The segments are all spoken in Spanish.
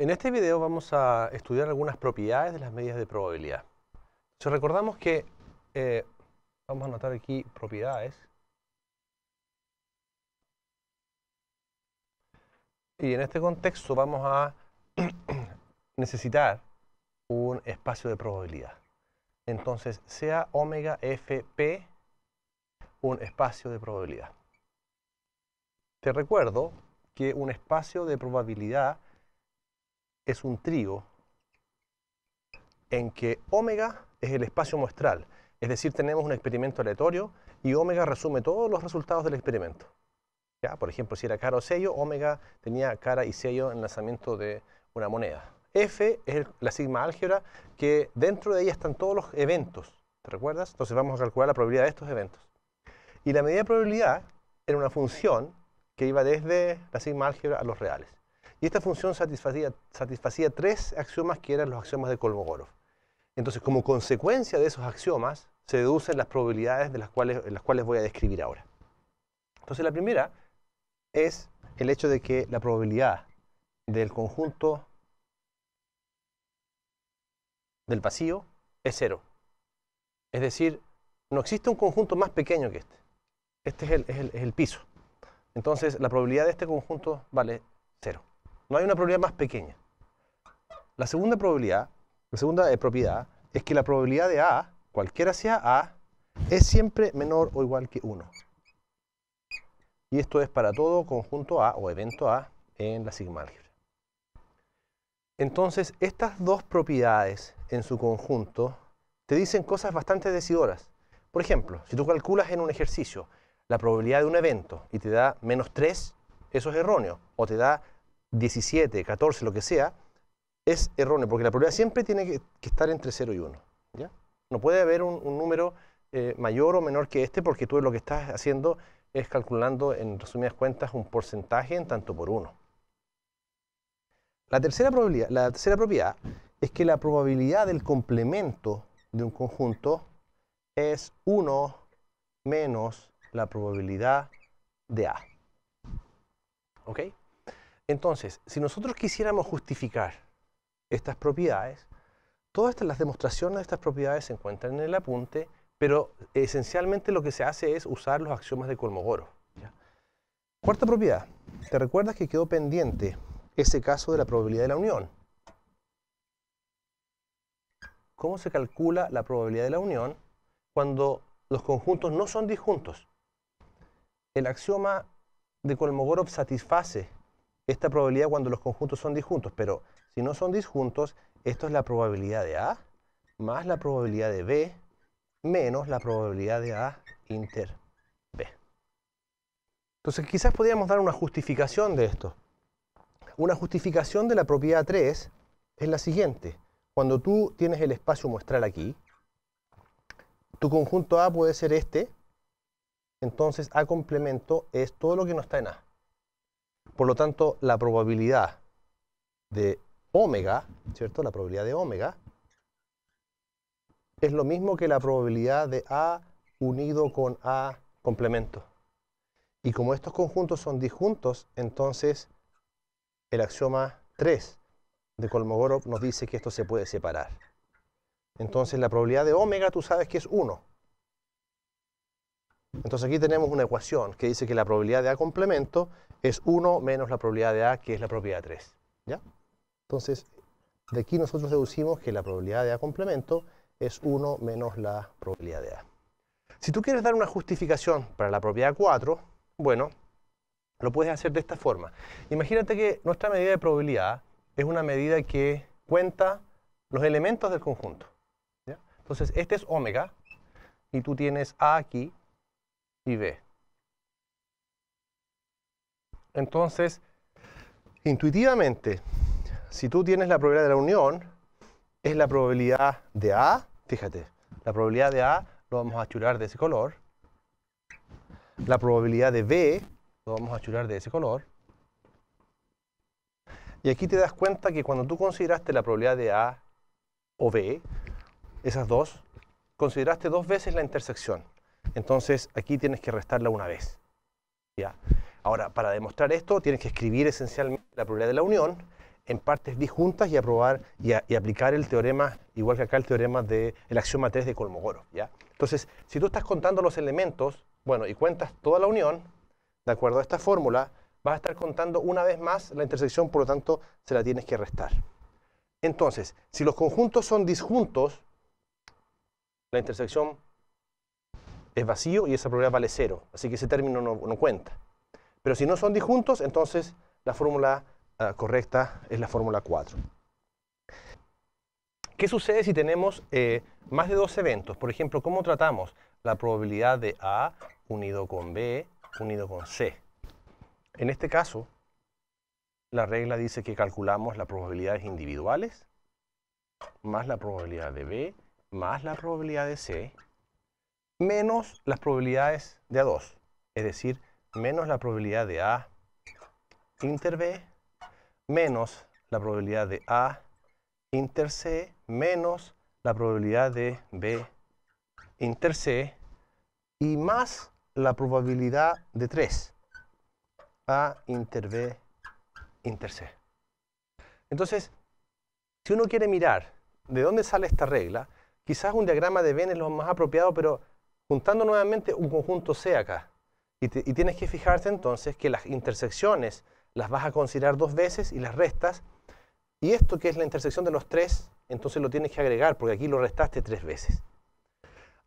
En este video vamos a estudiar algunas propiedades de las medidas de probabilidad. Si recordamos que, eh, vamos a anotar aquí propiedades. Y en este contexto vamos a necesitar un espacio de probabilidad. Entonces, sea omega fp un espacio de probabilidad. Te recuerdo que un espacio de probabilidad es un trigo en que omega es el espacio muestral, es decir, tenemos un experimento aleatorio y omega resume todos los resultados del experimento. ¿Ya? Por ejemplo, si era cara o sello, omega tenía cara y sello en lanzamiento de una moneda. F es la sigma álgebra que dentro de ella están todos los eventos, ¿te recuerdas? Entonces vamos a calcular la probabilidad de estos eventos. Y la medida de probabilidad era una función que iba desde la sigma álgebra a los reales. Y esta función satisfacía, satisfacía tres axiomas que eran los axiomas de Kolmogorov. Entonces, como consecuencia de esos axiomas, se deducen las probabilidades de las cuales, las cuales voy a describir ahora. Entonces, la primera es el hecho de que la probabilidad del conjunto del vacío es cero. Es decir, no existe un conjunto más pequeño que este. Este es el piso. Entonces, la probabilidad de este conjunto vale cero. No hay una probabilidad más pequeña. La segunda probabilidad, la segunda eh, propiedad, es que la probabilidad de A, cualquiera sea A, es siempre menor o igual que 1. Y esto es para todo conjunto A o evento A en la sigma álgebra. Entonces, estas dos propiedades en su conjunto te dicen cosas bastante decidoras. Por ejemplo, si tú calculas en un ejercicio la probabilidad de un evento y te da menos 3, eso es erróneo. O te da 17, 14, lo que sea, es erróneo, porque la probabilidad siempre tiene que, estar entre 0 y 1. ¿ya? No puede haber un, número eh, mayor o menor que este, porque tú lo que estás haciendo es calculando, en resumidas cuentas, un porcentaje en tanto por 1. La tercera, probabilidad, la tercera propiedad es que la probabilidad del complemento de un conjunto es 1 menos la probabilidad de A. ¿Ok? Entonces, si nosotros quisiéramos justificar estas propiedades, todas las demostraciones de estas propiedades se encuentran en el apunte, pero esencialmente lo que se hace es usar los axiomas de Kolmogorov. Cuarta propiedad. ¿Te recuerdas que quedó pendiente ese caso de la probabilidad de la unión? ¿Cómo se calcula la probabilidad de la unión cuando los conjuntos no son disjuntos? El axioma de Kolmogorov satisface esta probabilidad cuando los conjuntos son disjuntos, pero si no son disjuntos, esto es la probabilidad de A más la probabilidad de B menos la probabilidad de A inter B. Entonces quizás podríamos dar una justificación de esto. Una justificación de la propiedad 3 es la siguiente. Cuando tú tienes el espacio muestral aquí, tu conjunto A puede ser este, entonces A complemento es todo lo que no está en A. Por lo tanto, la probabilidad de omega, ¿cierto? La probabilidad de omega es lo mismo que la probabilidad de A unido con A complemento. Y como estos conjuntos son disjuntos, entonces el axioma 3 de Kolmogorov nos dice que esto se puede separar. Entonces la probabilidad de omega tú sabes que es 1. Entonces aquí tenemos una ecuación que dice que la probabilidad de A complemento es 1 menos la probabilidad de A, que es la propiedad 3. ¿ya? Entonces, de aquí nosotros deducimos que la probabilidad de A complemento es 1 menos la probabilidad de A. Si tú quieres dar una justificación para la propiedad 4, bueno, lo puedes hacer de esta forma. Imagínate que nuestra medida de probabilidad es una medida que cuenta los elementos del conjunto. ¿ya? Entonces, este es omega, y tú tienes A aquí, entonces, intuitivamente, si tú tienes la probabilidad de la unión, es la probabilidad de A, fíjate, la probabilidad de A lo vamos a churar de ese color, la probabilidad de B lo vamos a churar de ese color, y aquí te das cuenta que cuando tú consideraste la probabilidad de A o B, esas dos, consideraste dos veces la intersección entonces aquí tienes que restarla una vez. ¿ya? Ahora, para demostrar esto, tienes que escribir esencialmente la probabilidad de la unión en partes disjuntas y aprobar y, aplicar el teorema, igual que acá el teorema de el axioma 3 de Kolmogorov. ¿ya? Entonces, si tú estás contando los elementos, bueno, y cuentas toda la unión, de acuerdo a esta fórmula, vas a estar contando una vez más la intersección, por lo tanto, se la tienes que restar. Entonces, si los conjuntos son disjuntos, la intersección es vacío y esa probabilidad vale cero. Así que ese término no, cuenta. Pero si no son disjuntos, entonces la fórmula ah, correcta es la fórmula 4. ¿Qué sucede si tenemos eh, más de dos eventos? Por ejemplo, ¿cómo tratamos la probabilidad de A unido con B unido con C? En este caso, la regla dice que calculamos las probabilidades individuales más la probabilidad de B más la probabilidad de C menos las probabilidades de A2, es decir, menos la probabilidad de A inter B, menos la probabilidad de A inter C, menos la probabilidad de B inter C, y más la probabilidad de 3, A inter B inter C. Entonces, si uno quiere mirar de dónde sale esta regla, quizás un diagrama de Venn es lo más apropiado, pero juntando nuevamente un conjunto C acá. Y, tienes que fijarte entonces que las intersecciones las vas a considerar dos veces y las restas. Y esto que es la intersección de los tres, entonces lo tienes que agregar porque aquí lo restaste tres veces.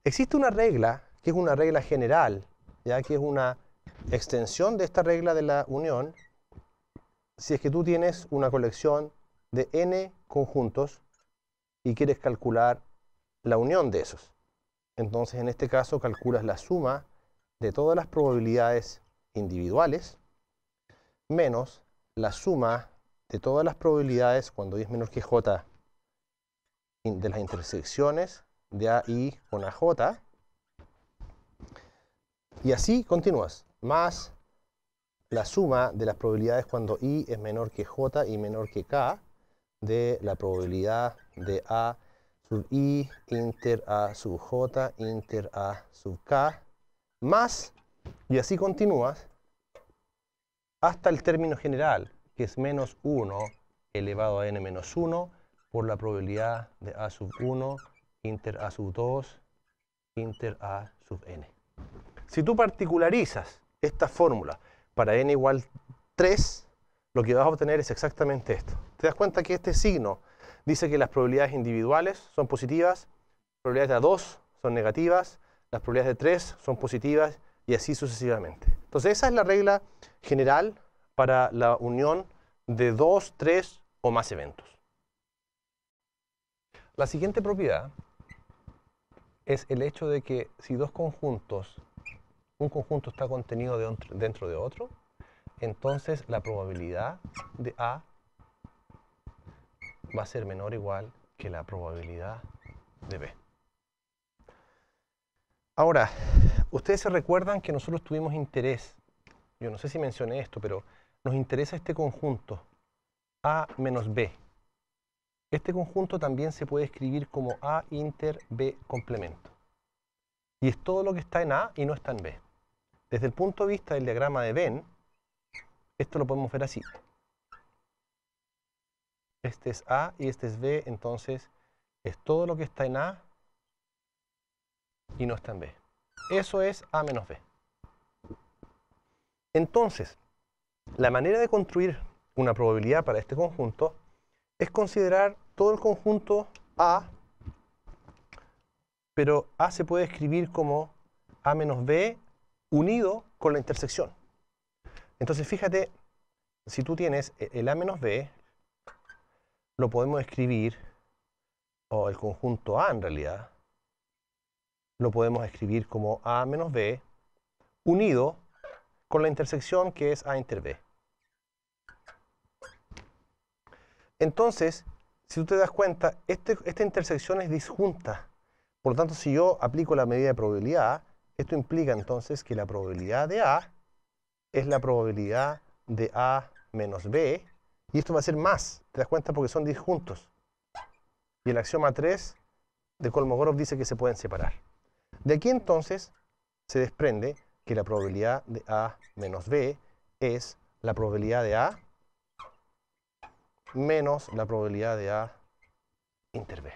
Existe una regla, que es una regla general, ya que es una extensión de esta regla de la unión, si es que tú tienes una colección de n conjuntos y quieres calcular la unión de esos. Entonces, en este caso, calculas la suma de todas las probabilidades individuales menos la suma de todas las probabilidades cuando i es menor que j de las intersecciones de a i con a j y así continúas más la suma de las probabilidades cuando i es menor que j y menor que k de la probabilidad de a sub i inter a sub j inter a sub k más, y así continúas, hasta el término general, que es menos 1 elevado a n menos 1 por la probabilidad de a sub 1 inter a sub 2 inter a sub n. Si tú particularizas esta fórmula para n igual 3, lo que vas a obtener es exactamente esto. Te das cuenta que este signo dice que las probabilidades individuales son positivas, las probabilidades de a 2 son negativas, las probabilidades de 3 son positivas y así sucesivamente. Entonces esa es la regla general para la unión de dos, tres o más eventos. La siguiente propiedad es el hecho de que si dos conjuntos, un conjunto está contenido dentro de otro, entonces la probabilidad de A va a ser menor o igual que la probabilidad de B. Ahora, ustedes se recuerdan que nosotros tuvimos interés, yo no sé si mencioné esto, pero nos interesa este conjunto, A menos B. Este conjunto también se puede escribir como A inter B complemento. Y es todo lo que está en A y no está en B. Desde el punto de vista del diagrama de Venn, esto lo podemos ver así este es A y este es B, entonces es todo lo que está en A y no está en B. Eso es A menos B. Entonces, la manera de construir una probabilidad para este conjunto es considerar todo el conjunto A, pero A se puede escribir como A menos B unido con la intersección. Entonces, fíjate, si tú tienes el A menos B, lo podemos escribir, o el conjunto A en realidad, lo podemos escribir como A menos B unido con la intersección que es A inter B. Entonces, si tú te das cuenta, este, esta intersección es disjunta. Por lo tanto, si yo aplico la medida de probabilidad esto implica entonces que la probabilidad de A es la probabilidad de A menos B y esto va a ser más, te das cuenta, porque son disjuntos. Y el axioma 3 de Kolmogorov dice que se pueden separar. De aquí entonces se desprende que la probabilidad de A menos B es la probabilidad de A menos la probabilidad de A inter B.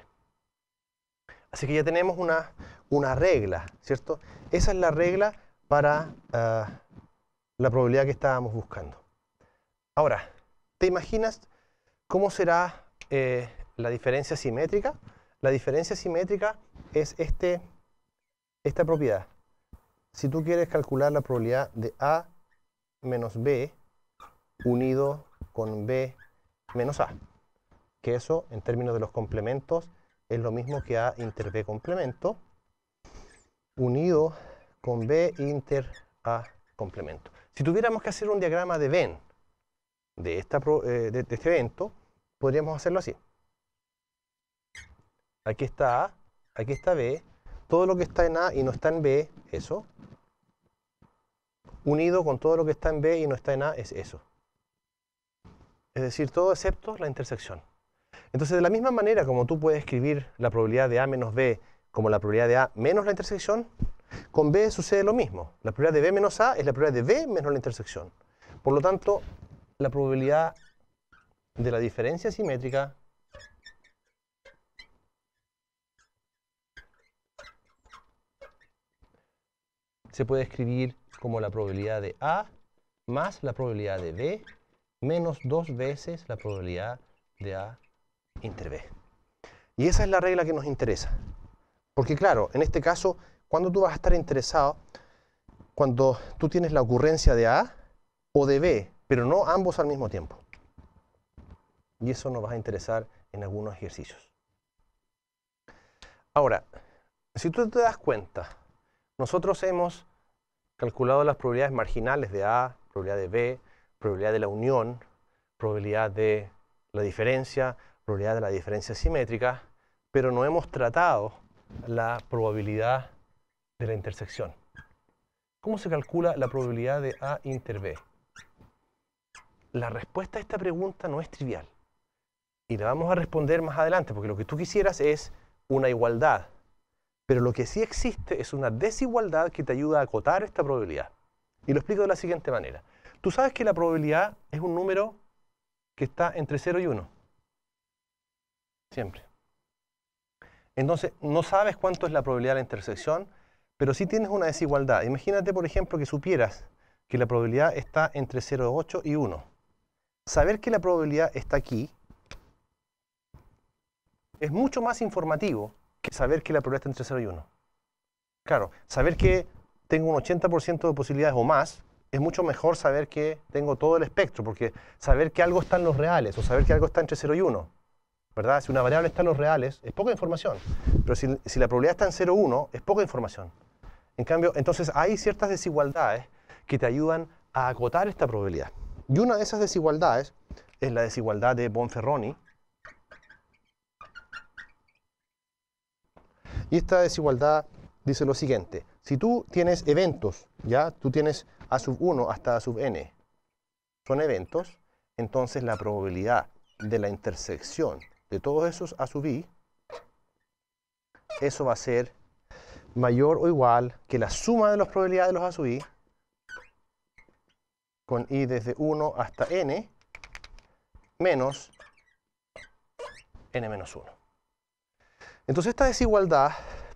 Así que ya tenemos una, regla, ¿cierto? Esa es la regla para eh, la probabilidad que estábamos buscando. Ahora, ¿Te imaginas cómo será eh, la diferencia simétrica? La diferencia simétrica es este, esta propiedad. Si tú quieres calcular la probabilidad de A menos B unido con B menos A, que eso en términos de los complementos es lo mismo que A inter B complemento unido con B inter A complemento. Si tuviéramos que hacer un diagrama de Venn de, esta, eh, este evento, podríamos hacerlo así. Aquí está A, aquí está B, todo lo que está en A y no está en B, eso. Unido con todo lo que está en B y no está en A, es eso. Es decir, todo excepto la intersección. Entonces, de la misma manera como tú puedes escribir la probabilidad de A menos B como la probabilidad de A menos la intersección, con B sucede lo mismo. La probabilidad de B menos A es la probabilidad de B menos la intersección. Por lo tanto, la probabilidad de la diferencia simétrica se puede escribir como la probabilidad de A más la probabilidad de B menos dos veces la probabilidad de A inter B. Y esa es la regla que nos interesa. Porque claro, en este caso, cuando tú vas a estar interesado, cuando tú tienes la ocurrencia de A o de B, pero no ambos al mismo tiempo. Y eso nos va a interesar en algunos ejercicios. Ahora, si tú te das cuenta, nosotros hemos calculado las probabilidades marginales de A, probabilidad de B, probabilidad de la unión, probabilidad de la diferencia, probabilidad de la diferencia simétrica, pero no hemos tratado la probabilidad de la intersección. ¿Cómo se calcula la probabilidad de A inter B? la respuesta a esta pregunta no es trivial. Y la vamos a responder más adelante, porque lo que tú quisieras es una igualdad. Pero lo que sí existe es una desigualdad que te ayuda a acotar esta probabilidad. Y lo explico de la siguiente manera. Tú sabes que la probabilidad es un número que está entre 0 y 1. Siempre. Entonces, no sabes cuánto es la probabilidad de la intersección, pero sí tienes una desigualdad. Imagínate, por ejemplo, que supieras que la probabilidad está entre 0,8 y 1 saber que la probabilidad está aquí es mucho más informativo que saber que la probabilidad está entre 0 y 1. Claro, saber que tengo un 80% de posibilidades o más es mucho mejor saber que tengo todo el espectro, porque saber que algo está en los reales o saber que algo está entre 0 y 1, ¿verdad? Si una variable está en los reales, es poca información, pero si, la probabilidad está en 0, 1, es poca información. En cambio, entonces hay ciertas desigualdades que te ayudan a acotar esta probabilidad. Y una de esas desigualdades es la desigualdad de Bonferroni. Y esta desigualdad dice lo siguiente. Si tú tienes eventos, ya tú tienes a sub 1 hasta a sub n, son eventos, entonces la probabilidad de la intersección de todos esos a sub i, eso va a ser mayor o igual que la suma de las probabilidades de los a sub i con i desde 1 hasta n, menos n menos 1. Entonces esta desigualdad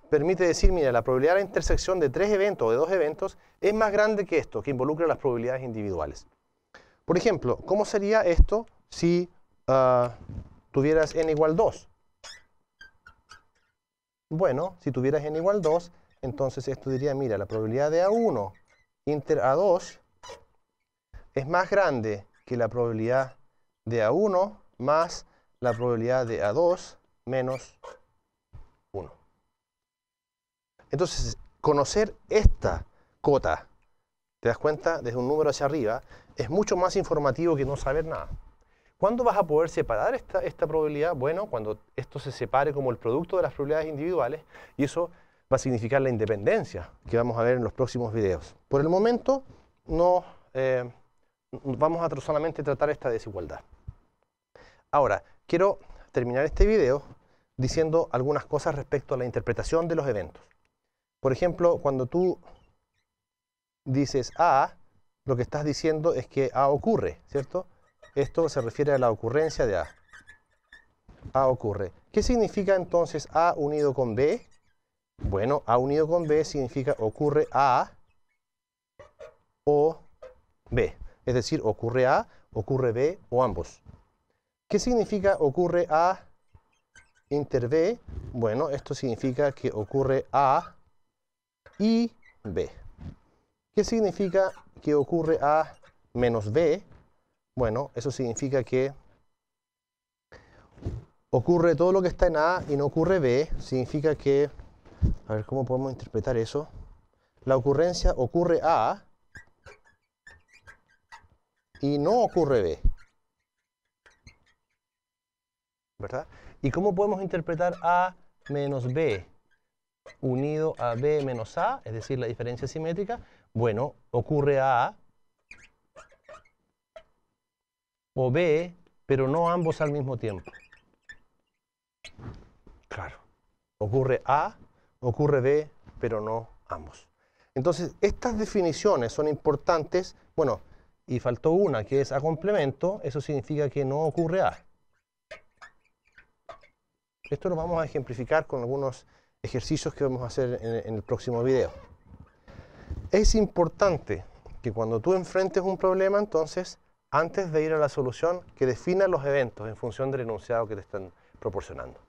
permite decir, mira, la probabilidad de la intersección de tres eventos o de dos eventos es más grande que esto, que involucra las probabilidades individuales. Por ejemplo, ¿cómo sería esto si ah, tuvieras n igual 2? Bueno, si tuvieras n igual 2, entonces esto diría, mira, la probabilidad de A1 inter A2 es más grande que la probabilidad de A1 más la probabilidad de A2 menos 1. Entonces, conocer esta cota, te das cuenta, desde un número hacia arriba, es mucho más informativo que no saber nada. ¿Cuándo vas a poder separar esta, probabilidad? Bueno, cuando esto se separe como el producto de las probabilidades individuales y eso va a significar la independencia que vamos a ver en los próximos videos. Por el momento, no... Eh, vamos a solamente tratar esta desigualdad. Ahora, quiero terminar este video diciendo algunas cosas respecto a la interpretación de los eventos. Por ejemplo, cuando tú dices A, ah, lo que estás diciendo es que A ocurre, ¿cierto? Esto se refiere a la ocurrencia de A. A ocurre. ¿Qué significa entonces A unido con B? Bueno, A unido con B significa ocurre A o B. Es decir, ocurre A, ocurre B o ambos. ¿Qué significa ocurre A inter B? Bueno, esto significa que ocurre A y B. ¿Qué significa que ocurre A menos B? Bueno, eso significa que ocurre todo lo que está en A y no ocurre B. Significa que, a ver cómo podemos interpretar eso. La ocurrencia ocurre A y no ocurre B. ¿Verdad? ¿Y cómo podemos interpretar A menos B unido a B menos A, es decir, la diferencia simétrica? Bueno, ocurre A o B, pero no ambos al mismo tiempo. Claro, ocurre A, ocurre B, pero no ambos. Entonces, estas definiciones son importantes, bueno, y faltó una que es a complemento, eso significa que no ocurre A. Esto lo vamos a ejemplificar con algunos ejercicios que vamos a hacer en, el próximo video. Es importante que cuando tú enfrentes un problema, entonces, antes de ir a la solución, que defina los eventos en función del enunciado que te están proporcionando.